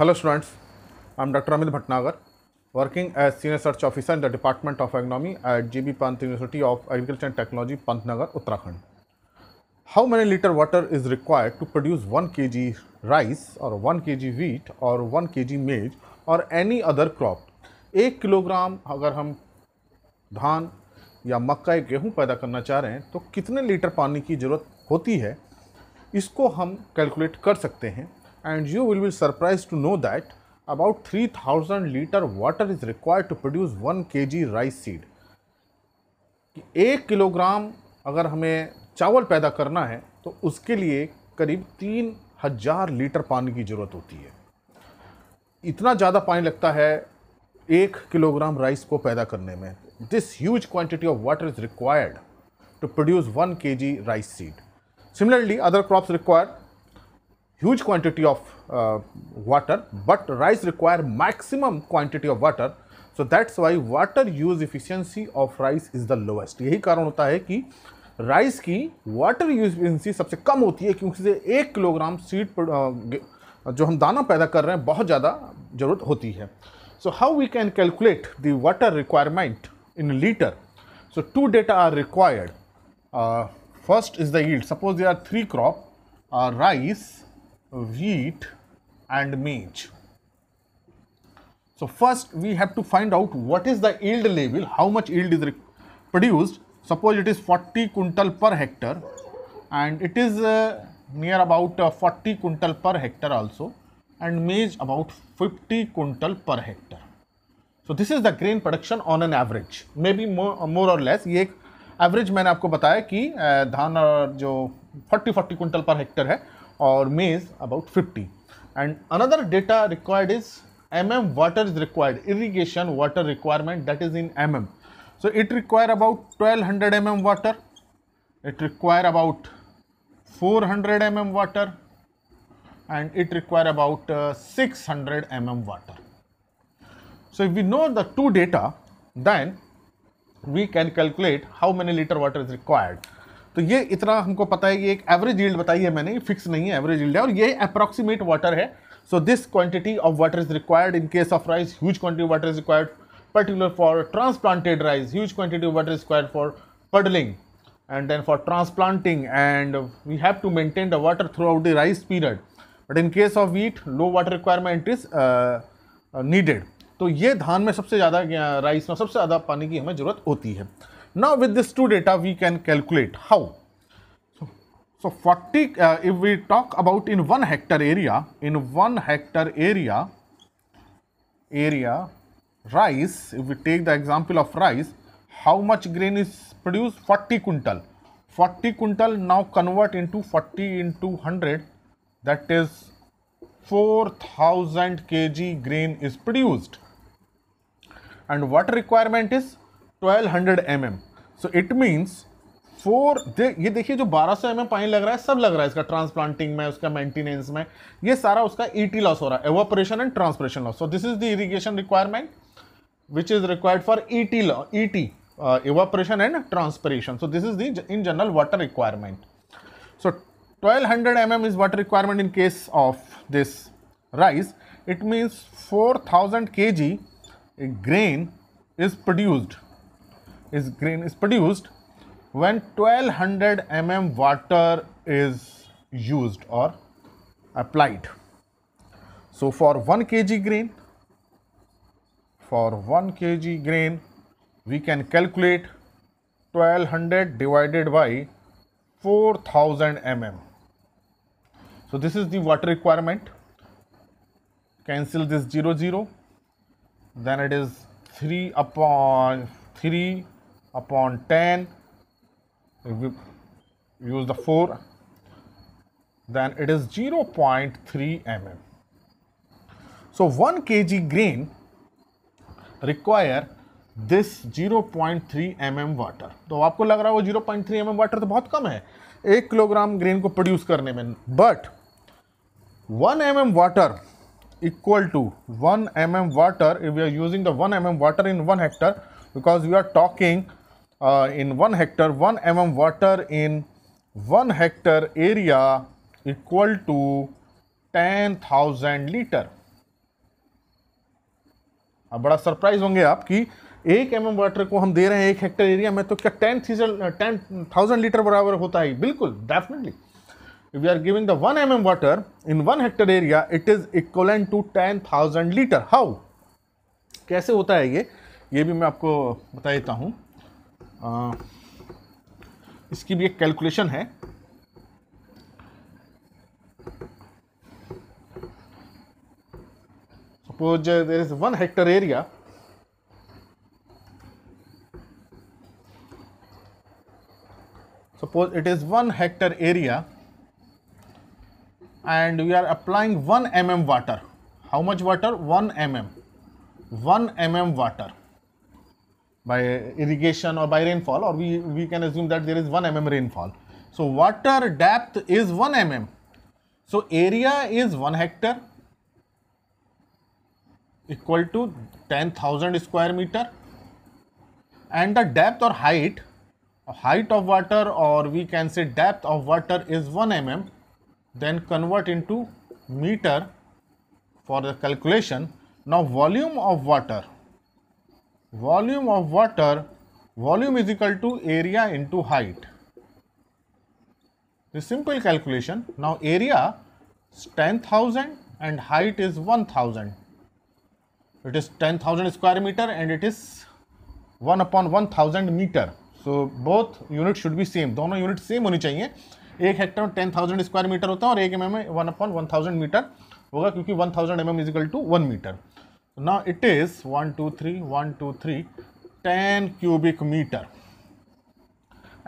Hello students I am doctor Amit Bhatnagar working as senior search officer in the department of economy at G B Pant university of agriculture and technology Nagar Uttarakhand how many litre water is required to produce one K G rice और one K जी wheat और one K G maize और any other crop एक kilogram अगर हम धान या मक्का या गेहूँ पैदा करना चाह रहे हैं तो कितने लीटर पानी की ज़रूरत होती है इसको हम कैलकुलेट कर सकते हैं and you will be surprised to know that about 3000 liter water is required to produce 1 kg rice seed. एक किलोग्राम अगर हमें चावल पैदा करना है तो उसके लिए करीब तीन हज़ार लीटर पानी की ज़रूरत होती है इतना ज़्यादा पानी लगता है एक किलोग्राम राइस को पैदा करने में this huge quantity of water is required to produce one K G rice seed similarly other crops require huge quantity of uh, water but rice require maximum quantity of water so that's why water use efficiency of rice is the lowest यही कारण होता है कि rice की water use efficiency सबसे कम होती है क्योंकि से एक किलोग्राम uh, सीड जो हम दाना पैदा कर रहे हैं बहुत ज़्यादा ज़रूरत होती है so how we can calculate the water requirement in litre so two data are required first is the yield suppose they are three crop rice wheat and maize. So first we have to find out what is the yield level, how much yield is produced. Suppose it is 40 quintal per hectare and it is uh, near about uh, 40 quintal per hectare also and maize about 50 quintal per hectare. So this is the grain production on an average, maybe more, uh, more or less. ye ये एक average मैंने आपको बताया कि धान और jo 40 40 quintal per hectare hai or maize about 50 and another data required is mm water is required irrigation water requirement that is in mm so it require about 1200 mm water it require about 400 mm water and it require about uh, 600 mm water so if we know the two data then we can calculate how many liter water is required तो ये इतना हमको पता है कि एक average yield बताई है मैंने ये फिक्स नहीं है एवरेज ईल्ड है और ये अप्रॉक्सीमेट वाटर है so this quantity of water is required in case of rice huge quantity water is required particular for transplanted rice huge quantity water is required for puddling and then for transplanting and we have to maintain the water throughout the rice period but in case of wheat low water requirement is needed तो ये धान में सबसे ज़्यादा rice में सबसे ज़्यादा पानी की हमें ज़रूरत होती है Now, with this two data, we can calculate how. So, so 40, uh, if we talk about in one hectare area, in one hectare area, area, rice, if we take the example of rice, how much grain is produced? 40 quintal. 40 quintal now convert into 40 into 100, that is 4000 kg grain is produced. And what requirement is? 1200 mm so it means four they, ये देखिए जो 1200 सौ M पानी लग रहा है सब लग रहा है इसका ट्रांसप्लांटिंग में उसका मेंटेनेंस में ये सारा उसका ईटी लॉस हो रहा है evaporation and transpiration loss so this is the irrigation requirement which is required for ET law ET evaporation and transpiration so this is the in general water requirement so 1200 water requirement in case of this rice it means four thousand K G grain is produced is grain is produced when 1200 mm water is used or applied. So for 1 kg grain, for 1 kg grain, we can calculate 1200 divided by 4000 mm. So this is the water requirement. Cancel this 0, 0. Then it is 3 upon 3 upon 10 if we use the 4 then it is 0.3 mm so 1 kg grain require this 0.3 mm water तो आपको लग रहा है वो 0.3 mm water तो बहुत कम है एक किलोग्राम ग्रेन को प्रोड्यूस करने में but 1 mm water equal to 1 mm water if we are using the 1 mm water in 1 hectare because we are talking one uh, in one hectare M mm water in hectare hectare area equal to thousand litre अब बड़ा surprise होंगे आप कि एक M M water को हम दे रहे हैं एक हेक्टर एरिया में तो क्या ten thousand ten thousand litre बराबर होता है बिल्कुल definitely if you are giving the one M M water in one hectare area it is equal to ten thousand litre how कैसे होता है ये ये भी मैं आपको बता देता हूँ इसकी भी एक कैलकुलेशन है suppose there is one hectare area suppose it is one hectare area and we are applying one M M water how much water one M M one M M water by irrigation or by rainfall or we, we can assume that there is 1 mm rainfall. So, water depth is 1 mm. So, area is 1 hectare equal to 10,000 square meter and the depth or height height of water or we can say depth of water is 1 mm then convert into meter for the calculation now volume of water volume of water volume is equal to area into height the simple calculation now area ten thousand and height is one thousand it is ten thousand square metre and it is one upon one thousand metre so both unit should be same दोनों unit same होनी चाहिए एक hectare में ten thousand square metre होता है और एक M M में one upon one thousand metre होगा क्योंकि one thousand M M equal to one metre now it is 1 2 3 1 2 3 10 cubic meter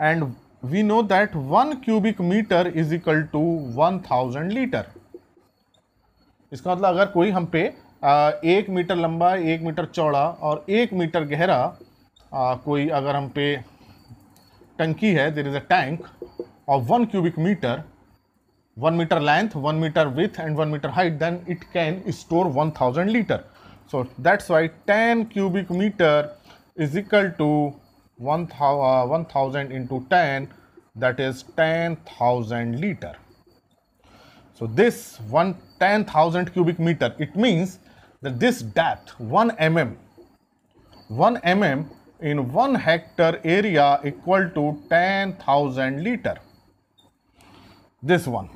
and we know that 1 cubic meter is equal to 1000 litre इसका मतलब अगर कोई हम पे आ, एक मीटर लंबा एक मीटर चौड़ा और एक मीटर गहरा आ, कोई अगर हम पे टंकी है there is a tank of 1 cubic meter 1 meter length 1 meter width and 1 meter height then it can store 1000 liter So that's why 10 cubic meter is equal to 1000 uh, into 10 that is 10,000 liter. So this one 10,000 cubic meter it means that this depth 1 mm 1 mm in 1 hectare area equal to 10,000 liter. This one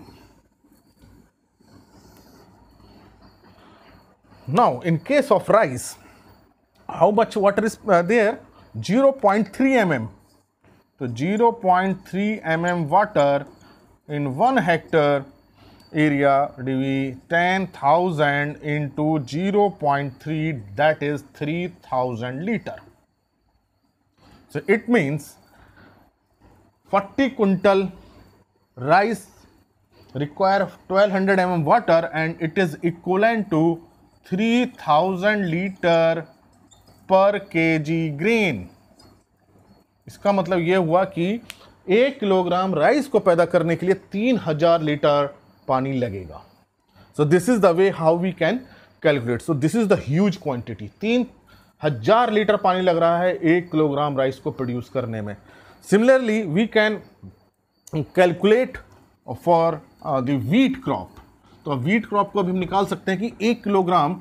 Now, in case of rice, how much water is uh, there? 0 0.3 mm. So, 0 0.3 mm water in 1 hectare area dv 10,000 into 0 0.3 that is 3000 liter. So, it means 40 quintal rice require 1200 mm water and it is equivalent to three thousand litre पर K G grain इसका मतलब यह हुआ कि एक kilogram rice को पैदा करने के लिए तीन हजार लीटर पानी लगेगा so this is the way how we can calculate so this is the huge quantity तीन हजार लीटर पानी लग रहा है एक किलोग्राम राइस को प्रोड्यूस करने में similarly we can calculate for the wheat crop तो वीट क्रॉप को अभी हम निकाल सकते हैं कि एक किलोग्राम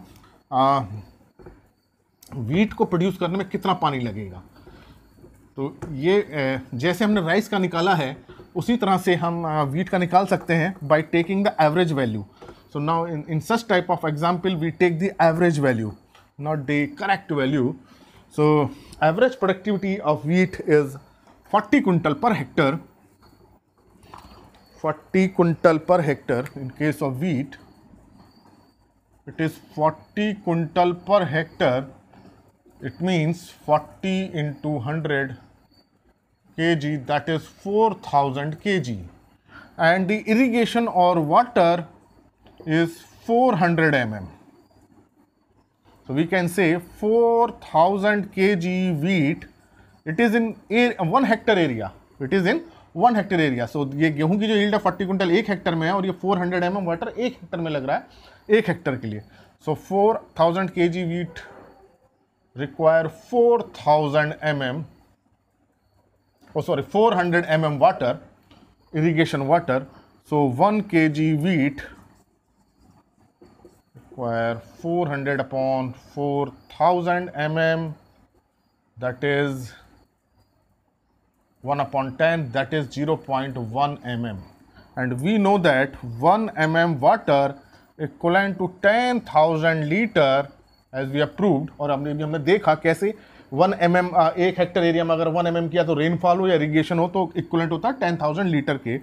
वीट को प्रोड्यूस करने में कितना पानी लगेगा तो ये जैसे हमने राइस का निकाला है उसी तरह से हम वीट का निकाल सकते हैं by taking the average value so now in such type of example we take the average value not the correct value so average productivity of wheat is forty quintal per hectare 40 quintal per hectare in case of wheat it is 40 quintal per hectare it means 40 into 100 kg that is 4000 kg and the irrigation or water is 400 mm so we can say 4000 kg wheat it is in one hectare area it is in one hectare area so ये गेहूं की जो yield है forty quintal एक hectare में है और ये four hundred M M water एक हेक्टर में लग रहा है एक हेक्टर के लिए सो four thousand K G wheat require four thousand M M oh sorry four hundred M M water irrigation water so one K G wheat require four hundred upon four thousand M M that is 1 upon 10 that is 0.1 mm and we know that 1 mm water equivalent to 10,000 liter as we have proved और हमने भी हमने देखा कैसे 1 M mm, एक hectare area में अगर 1 M mm किया तो रेनफॉल हो या इरीगेशन हो तो इक्वलेंट होता है 10,000 लीटर के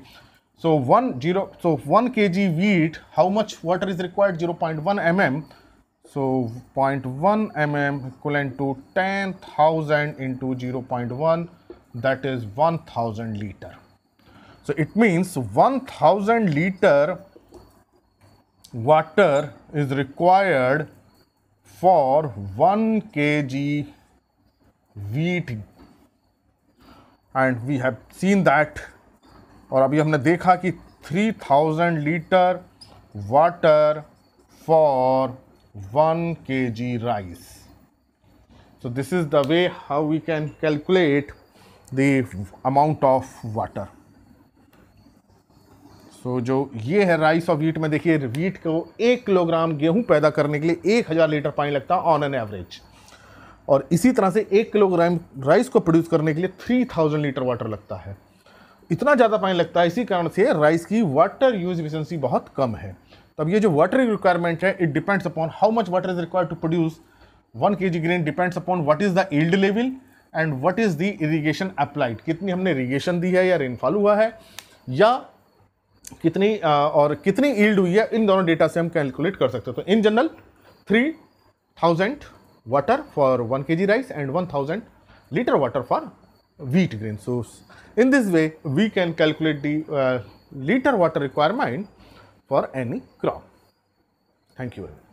so one zero so one K G wheat how much water is required zero point one M M so point one M M equivalent to ten thousand into zero point one that is 1000 liter. So it means 1000 liter water is required for 1 kg wheat and we have seen that और अभी हमने देखा कि 3000 liter water for 1 kg rice so this is the way how we can calculate the amount of water. So so, जो ये है rice और wheat में देखिए वीट को एक किलोग्राम गेहूं पैदा करने के लिए एक हज़ार लीटर पानी लगता है ऑन एन एवरेज और इसी तरह से एक किलोग्राम राइस को प्रोड्यूस करने के लिए थ्री थाउजेंड लीटर वाटर लगता है इतना ज़्यादा पानी लगता है इसी कारण से राइस की वाटर यूज इफिशेंसी बहुत कम है तब ये जो वाटर रिक्वायरमेंट है it depends upon how much water is required to produce one K G grain depends upon what is the yield level and what is the irrigation applied कितनी हमने irrigation दी है या रेनफॉल हुआ है या कितनी आ, uh, और कितनी ईल्ड हुई है इन दोनों डेटा से हम कैलकुलेट कर सकते हैं तो in general three thousand water for one K G rice and one thousand litre water for wheat green source in this way we can calculate the litre water requirement for any crop thank you very much